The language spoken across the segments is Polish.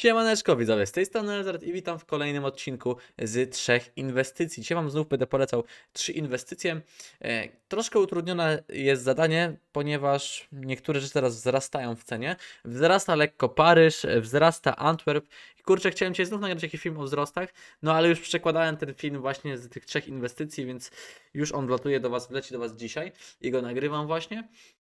Siemaneczko widzowie, z tej strony Elzard i witam w kolejnym odcinku z trzech inwestycji. Dzisiaj Wam znów będę polecał trzy inwestycje. E, troszkę utrudnione jest zadanie, ponieważ niektóre rzeczy teraz wzrastają w cenie. Wzrasta lekko Paryż, wzrasta Antwerp. Kurczę, chciałem Cię znów nagrać jakiś film o wzrostach, no ale już przekładałem ten film właśnie z tych trzech inwestycji, więc już on wlatuje do Was, wleci do Was dzisiaj i go nagrywam właśnie.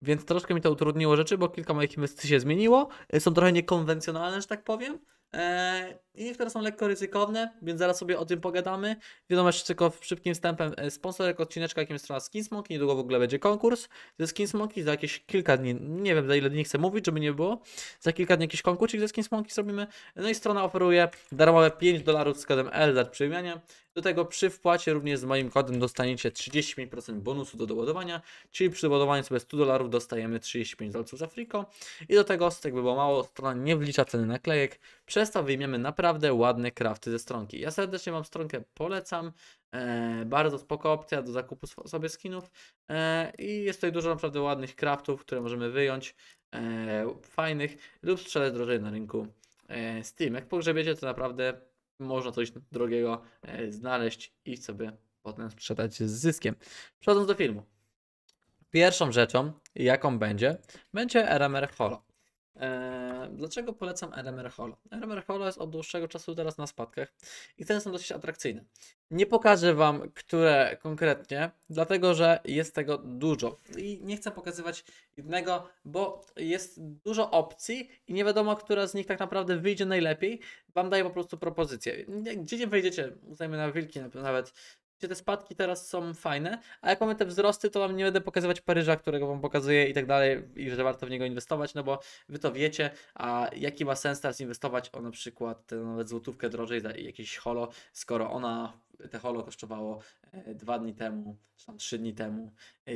Więc troszkę mi to utrudniło rzeczy, bo kilka moich inwestycji się zmieniło. Y, są trochę niekonwencjonalne, że tak powiem. E, I niektóre są lekko ryzykowne, więc zaraz sobie o tym pogadamy. Wiadomo, jeszcze tylko szybkim wstępem, e, sponsorek odcineczka, jakim jest strona Skinsmoki, niedługo w ogóle będzie konkurs ze Skinsmoki, za jakieś kilka dni, nie wiem za ile dni chcę mówić, żeby nie było, za kilka dni jakiś konkursik ze Skinsmoki zrobimy. No i strona oferuje darmowe 5 dolarów z kodem L za przyjmianie, do tego przy wpłacie również z moim kodem dostaniecie 35% bonusu do doładowania, czyli przy doładowaniu sobie 100 dolarów dostajemy 35 dolców za friko. I do tego, jakby było mało, strona nie wlicza ceny naklejek, przez to wyjmiemy naprawdę ładne krafty ze stronki. Ja serdecznie Wam stronkę polecam, e, bardzo spoko opcja do zakupu sobie skinów e, i jest tutaj dużo naprawdę ładnych craftów, które możemy wyjąć, e, fajnych lub strzelać drożej na rynku Steam. Jak pogrzebiecie to naprawdę można coś drogiego e, znaleźć i sobie potem sprzedać z zyskiem. Przechodząc do filmu. Pierwszą rzeczą, jaką będzie, będzie RMR Holo. Eee, Dlaczego polecam RMR Holo? RMR Holo jest od dłuższego czasu teraz na spadkach i ceny są dosyć atrakcyjne. Nie pokażę Wam, które konkretnie, dlatego że jest tego dużo i nie chcę pokazywać jednego, bo jest dużo opcji i nie wiadomo, która z nich tak naprawdę wyjdzie najlepiej. Wam daję po prostu propozycję. Gdzie nie wejdziecie, uznajmy na wilki nawet, czy te spadki teraz są fajne, a jak mamy te wzrosty, to wam nie będę pokazywać Paryża, którego wam pokazuję i tak dalej, i że warto w niego inwestować, no bo wy to wiecie, a jaki ma sens teraz inwestować o na przykład nawet złotówkę drożej za jakieś holo, skoro ona, te holo kosztowało e, dwa dni temu, czy tam trzy dni temu e,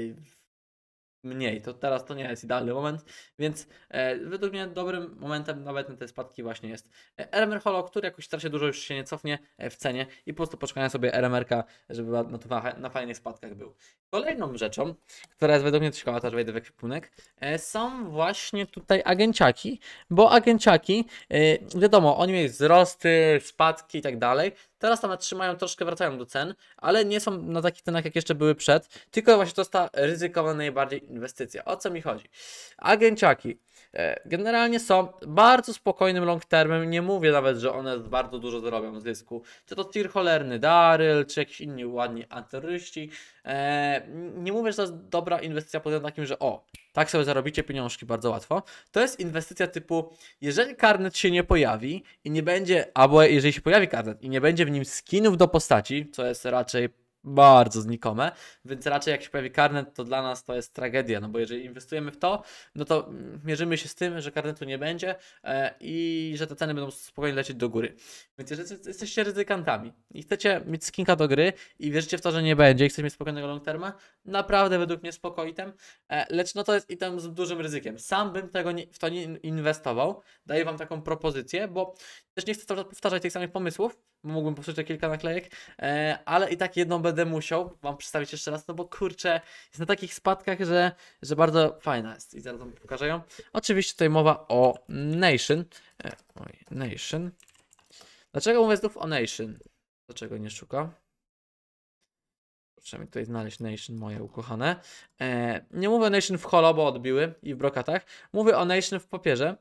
mniej. To teraz to nie jest idealny moment, więc e, według mnie dobrym momentem nawet na te spadki właśnie jest RMR e, Holo, który jakoś strasznie dużo już się nie cofnie e, w cenie i po prostu poczekania sobie RMR-ka, żeby na, to, na fajnych spadkach był. Kolejną rzeczą, która jest według mnie ciekawa, też wejdę w ekwipunek, e, są właśnie tutaj agenciaki, bo agenciaki, e, wiadomo, oni mieli wzrosty, spadki i tak dalej, Teraz tam trzymają troszkę, wracają do cen, ale nie są na takich cenach, jak jeszcze były przed, tylko właśnie to jest ta ryzykowna najbardziej inwestycja. O co mi chodzi? Agenciaki e, generalnie są bardzo spokojnym long termem. Nie mówię nawet, że one bardzo dużo zarobią z zysku. Czy to tir cholerny Daryl, czy jakiś inni ładni antyryści. E, nie mówię, że to jest dobra inwestycja pod takim, że o, tak sobie zarobicie pieniążki bardzo łatwo. To jest inwestycja typu, jeżeli karnet się nie pojawi i nie będzie, albo jeżeli się pojawi karnet i nie będzie w nim skinów do postaci, co jest raczej bardzo znikome, więc raczej jak się pojawi karnet, to dla nas to jest tragedia, no bo jeżeli inwestujemy w to, no to mierzymy się z tym, że karnetu nie będzie e, i że te ceny będą spokojnie lecieć do góry. Więc jeżeli jesteście ryzykantami i chcecie mieć skinka do gry i wierzycie w to, że nie będzie i chcecie mieć spokojnego long terma, naprawdę według mnie spokojnym, e, lecz no to jest item z dużym ryzykiem. Sam bym tego nie, w to nie inwestował, daję wam taką propozycję, bo też nie chcę cały czas powtarzać tych samych pomysłów, bo mógłbym powtórzyć kilka naklejek, e, ale i tak jedną będę musiał wam przedstawić jeszcze raz, no bo kurczę, jest na takich spadkach, że, że bardzo fajna jest i zaraz wam pokażę ją. Oczywiście tutaj mowa o Nation. E, oj, Nation. Dlaczego mówię znów o Nation? Dlaczego nie szukam? Trzeba mi tutaj znaleźć Nation, moje ukochane. E, nie mówię o Nation w holo, bo odbiły i w brokatach. Mówię o Nation w papierze.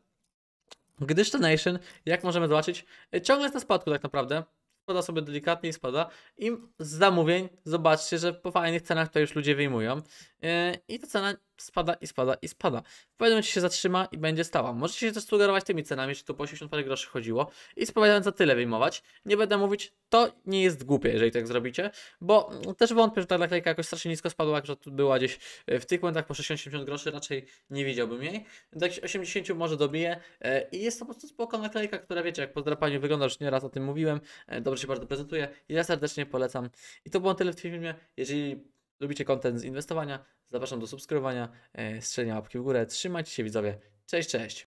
Gdyż The Nation, jak możemy zobaczyć, ciągle jest na spadku tak naprawdę. Spada sobie delikatnie i spada. I z zamówień zobaczcie, że po fajnych cenach to już ludzie wyjmują. E, i ta cena spada i spada i spada. W pewnym momencie się zatrzyma i będzie stała. Możecie się też sugerować tymi cenami, czy tu po 80 parę groszy chodziło i spowalając za tyle wyjmować. Nie będę mówić, to nie jest głupie, jeżeli tak zrobicie, bo też wątpię, że ta naklejka jakoś strasznie nisko spadła, jak tu była gdzieś e, w tych momentach po 60 groszy, raczej nie widziałbym jej. Do jakichś 80 może dobiję e, i jest to po prostu spoko naklejka, która wiecie, jak po drapaniu wygląda, już nieraz o tym mówiłem, dobrze się bardzo prezentuje i ja serdecznie polecam. I to było tyle w tym filmie. Jeżeli lubicie kontent z inwestowania, zapraszam do subskrybowania, e, strzelenia łapki w górę, trzymajcie się widzowie, cześć, cześć!